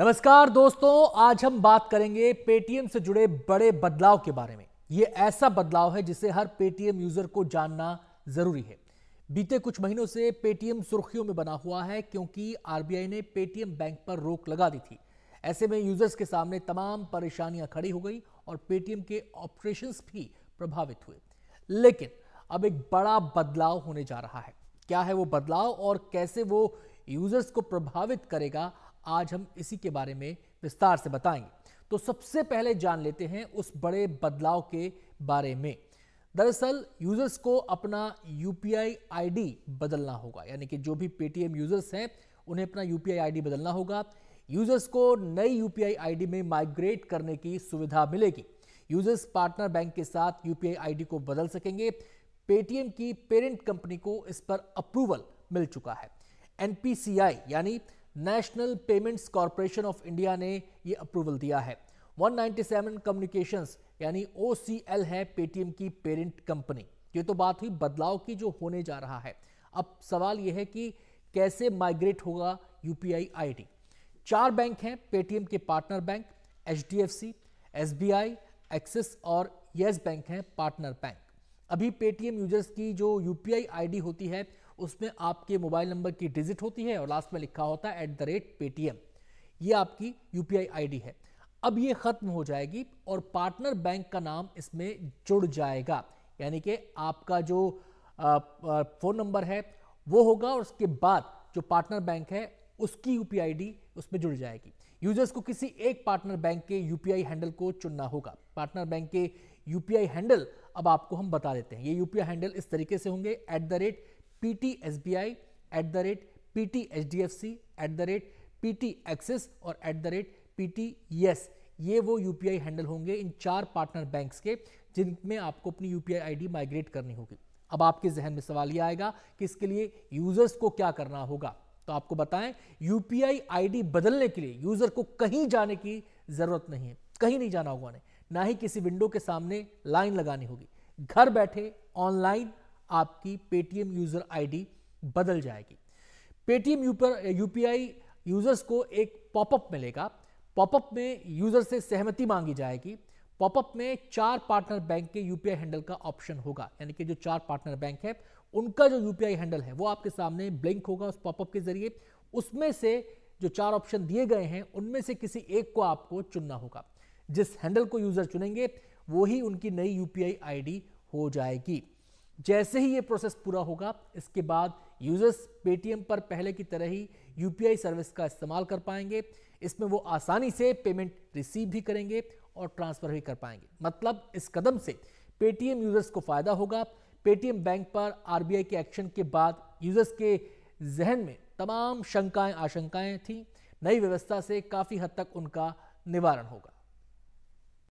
नमस्कार दोस्तों आज हम बात करेंगे पेटीएम से जुड़े बड़े बदलाव के बारे में ये ऐसा बदलाव है जिसे हर पेटीएम यूजर को जानना जरूरी है बीते कुछ महीनों से पेटीएम सुर्खियों में बना हुआ है क्योंकि आरबीआई ने पेटीएम बैंक पर रोक लगा दी थी ऐसे में यूजर्स के सामने तमाम परेशानियां खड़ी हो गई और पेटीएम के ऑपरेशन भी प्रभावित हुए लेकिन अब एक बड़ा बदलाव होने जा रहा है क्या है वो बदलाव और कैसे वो यूजर्स को प्रभावित करेगा आज हम इसी के बारे में विस्तार से बताएंगे तो सबसे पहले जान लेते हैं उस बड़े बदलाव के बारे में दरअसल यूजर्स को अपना यू पी बदलना होगा यानी कि जो भी पेटीएम यूजर्स हैं उन्हें अपना यू पी बदलना होगा यूजर्स को नई यू पी में माइग्रेट करने की सुविधा मिलेगी यूजर्स पार्टनर बैंक के साथ यू पी को बदल सकेंगे पेटीएम की पेरेंट कंपनी को इस पर अप्रूवल मिल चुका है एन यानी National Payments Corporation of India ने ये अप्रूवल दिया है 197 कम्युनिकेशंस यानी ओ है पेटीएम की पेरेंट कंपनी ये तो बात हुई बदलाव की जो होने जा रहा है अब सवाल यह है कि कैसे माइग्रेट होगा यूपीआई आईडी चार बैंक हैं पेटीएम के partner bank HDFC SBI Axis और येस बैंक हैं पार्टनर बैंक अभी पेटीएम यूजर्स की जो यूपीआई आईडी होती है उसमें आपके मोबाइल नंबर की डिजिट होती है और लास्ट में लिखा होता है एट द रेट पेटीएम ये आपकी यूपीआई आईडी है अब ये खत्म हो जाएगी और पार्टनर बैंक का नाम इसमें जुड़ जाएगा यानी कि आपका जो फ़ोन नंबर है वो होगा और उसके बाद जो पार्टनर बैंक है उसकी यूपीआई आईडी उसमें जुड़ जाएगी यूजर्स को किसी एक पार्टनर बैंक के यूपीआई हैंडल को चुनना होगा पार्टनर बैंक के यूपीआई हैंडल अब आपको हम बता देते हैं ये यूपीआई हैंडल इस तरीके से होंगे at the rate P T S B I at the rate P T H D F C at the rate P T Axis और at the rate P T Yes ये वो you P I handle होंगे इन चार partner banks के जिनमें आपको अपनी U P I I D migrate करनी होगी अब आपके जहन में सवाल ये आएगा कि इसके लिए यूजर्स को क्या करना होगा तो आपको बताएं यूपीआई डी बदलने के लिए यूजर को कहीं जाने की जरूरत नहीं है कहीं नहीं जाना होगा उन्हें ना ही किसी विंडो के सामने लाइन लगानी होगी घर बैठे ऑनलाइन आपकी पेटीएम यूजर आईडी बदल जाएगी पेटीएम यूपीआई यूजर्स को एक पॉपअप मिलेगा पॉपअप में यूजर से सहमति मांगी जाएगी पॉपअप में चार पार्टनर बैंक के यूपीआई हैंडल का ऑप्शन होगा यानी कि जो चार पार्टनर बैंक है उनका जो यूपीआई हैंडल है वो आपके सामने ब्लिंक होगा उस पॉपअप के जरिए उसमें से जो चार ऑप्शन दिए गए हैं उनमें से किसी एक को आपको चुनना होगा जिस हैंडल को यूजर चुनेंगे वो ही उनकी नई यूपीआई आईडी हो जाएगी जैसे ही ये प्रोसेस पूरा होगा इसके बाद यूजर्स पेटीएम पर पहले की तरह ही यूपीआई सर्विस का इस्तेमाल कर पाएंगे इसमें वो आसानी से पेमेंट रिसीव भी करेंगे और ट्रांसफर भी कर पाएंगे मतलब इस कदम से पेटीएम यूजर्स को फायदा होगा पेटीएम बैंक पर आरबीआई के एक्शन के बाद यूजर्स के जहन में तमाम शंकाएं आशंकाएं थीं नई व्यवस्था से काफ़ी हद तक उनका निवारण होगा